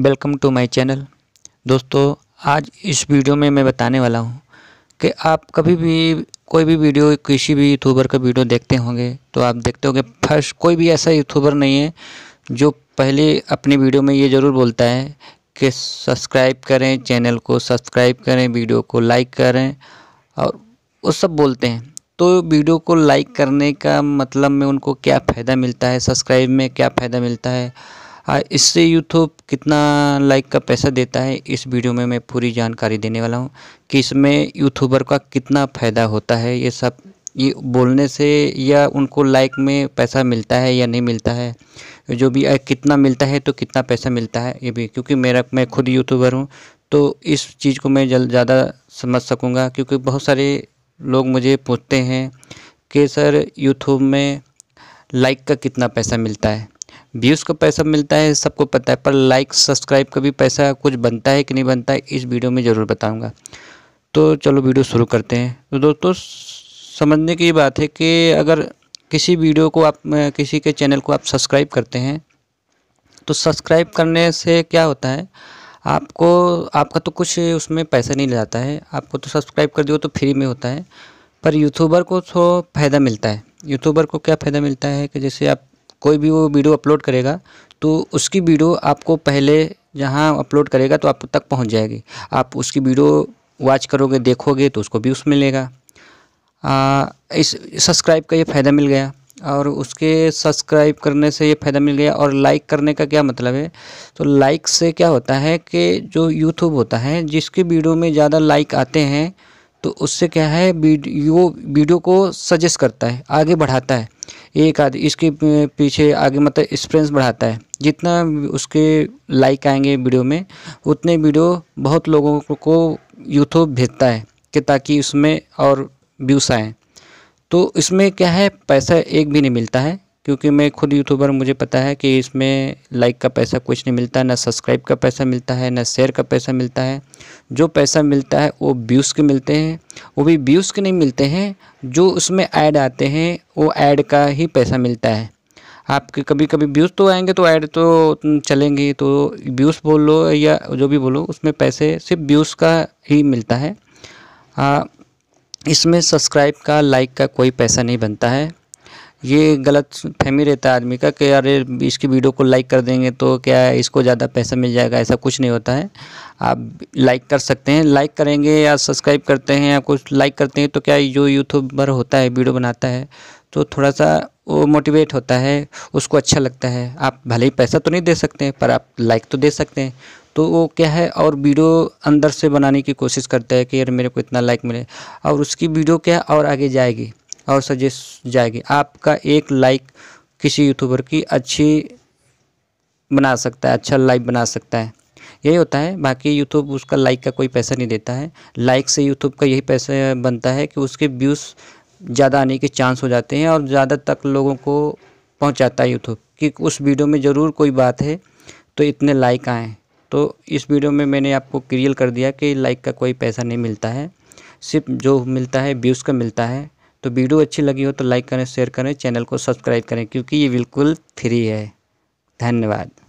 welcome to my channel दोस्तों आज इस वीडियो में मैं बताने वाला हूं कि आप कभी भी कोई भी वीडियो किसी भी यूट्यूबर का वीडियो देखते होंगे तो आप देखते होंगे फर्स्ट कोई भी ऐसा यूट्यूबर नहीं है जो पहले अपनी वीडियो में ये ज़रूर बोलता है कि सब्सक्राइब करें चैनल को सब्सक्राइब करें वीडियो को लाइक करें और वो सब बोलते हैं तो वीडियो को लाइक करने का मतलब में उनको क्या फ़ायदा मिलता है सब्सक्राइब में क्या फ़ायदा मिलता है हाँ, इससे यूट्यूब कितना लाइक का पैसा देता है इस वीडियो में मैं पूरी जानकारी देने वाला हूँ कि इसमें यूट्यूबर का कितना फ़ायदा होता है ये सब ये बोलने से या उनको लाइक में पैसा मिलता है या नहीं मिलता है जो भी कितना मिलता है तो कितना पैसा मिलता है ये भी क्योंकि मेरा मैं खुद यूट्यूबर हूँ तो इस चीज़ को मैं जल्द ज़्यादा समझ सकूँगा क्योंकि बहुत सारे लोग मुझे पूछते हैं कि सर यूट्यूब में लाइक का कितना पैसा मिलता है व्यूज़ का पैसा मिलता है सबको पता है पर लाइक सब्सक्राइब का भी पैसा कुछ बनता है कि नहीं बनता है इस वीडियो में ज़रूर बताऊँगा तो चलो वीडियो शुरू करते हैं तो दोस्तों समझने की बात है कि अगर किसी वीडियो को आप किसी के चैनल को आप सब्सक्राइब करते हैं तो सब्सक्राइब करने से क्या होता है आपको आपका तो कुछ उसमें पैसा नहीं लगाता है आपको तो सब्सक्राइब कर दियो तो फ्री में होता है पर यूट्यूबर को तो फ़ायदा मिलता है यूट्यूबर को क्या फ़ायदा मिलता है कि जैसे आप कोई भी वो वीडियो अपलोड करेगा तो उसकी वीडियो आपको पहले जहाँ अपलोड करेगा तो आप तक पहुँच जाएगी आप उसकी वीडियो वॉच करोगे देखोगे तो उसको व्यूज़ मिलेगा आ, इस सब्सक्राइब का ये फ़ायदा मिल गया और उसके सब्सक्राइब करने से ये फ़ायदा मिल गया और लाइक करने का क्या मतलब है तो लाइक से क्या होता है कि जो यूट्यूब होता है जिसके वीडियो में ज़्यादा लाइक आते हैं तो उससे क्या है वीडियो वीडियो को सजेस्ट करता है आगे बढ़ाता है एक आदि इसके पीछे आगे मतलब एक्सपीरियंस बढ़ाता है जितना उसके लाइक आएंगे वीडियो में उतने वीडियो बहुत लोगों को यूट्यूब भेजता है कि ताकि उसमें और व्यूस आएँ तो इसमें क्या है पैसा एक भी नहीं मिलता है क्योंकि मैं खुद यूट्यूबर मुझे पता है कि इसमें लाइक का पैसा कुछ नहीं मिलता ना सब्सक्राइब का पैसा मिलता है ना शेयर का पैसा मिलता है जो पैसा मिलता है वो व्यूज़ के मिलते हैं वो भी व्यूज़ के नहीं मिलते हैं जो उसमें ऐड आते हैं वो ऐड का ही पैसा मिलता है आपके कभी कभी व्यूज़ तो आएंगे तो ऐड तो चलेंगे तो व्यूज़ बोल लो या जो भी बोलो उसमें पैसे सिर्फ व्यूज़ का ही मिलता है आ, इसमें सब्सक्राइब का लाइक का कोई पैसा नहीं बनता है ये गलत फहमी रहता है आदमी का कि यार इसकी वीडियो को लाइक कर देंगे तो क्या इसको ज़्यादा पैसा मिल जाएगा ऐसा कुछ नहीं होता है आप लाइक कर सकते हैं लाइक करेंगे या सब्सक्राइब करते हैं या कुछ लाइक करते हैं तो क्या जो यूट्यूबर होता है वीडियो बनाता है तो थोड़ा सा वो मोटिवेट होता है उसको अच्छा लगता है आप भले ही पैसा तो नहीं दे सकते पर आप लाइक तो दे सकते हैं तो वो क्या है और वीडियो अंदर से बनाने की कोशिश करता है कि यार मेरे को इतना लाइक मिले और उसकी वीडियो क्या और आगे जाएगी और सजेस्ट जाएगी आपका एक लाइक किसी यूट्यूबर की अच्छी बना सकता है अच्छा लाइक बना सकता है यही होता है बाकी यूट्यूब उसका लाइक का कोई पैसा नहीं देता है लाइक से यूट्यूब का यही पैसा बनता है कि उसके व्यूज़ ज़्यादा आने के चांस हो जाते हैं और ज़्यादा तक लोगों को पहुँचाता है यूट्यूब कि उस वीडियो में ज़रूर कोई बात है तो इतने लाइक आएँ तो इस वीडियो में मैंने आपको क्लियर कर दिया कि लाइक का कोई पैसा नहीं मिलता है सिर्फ जो मिलता है व्यूज़ का मिलता है तो वीडियो अच्छी लगी हो तो लाइक करें शेयर करें चैनल को सब्सक्राइब करें क्योंकि ये बिल्कुल फ्री है धन्यवाद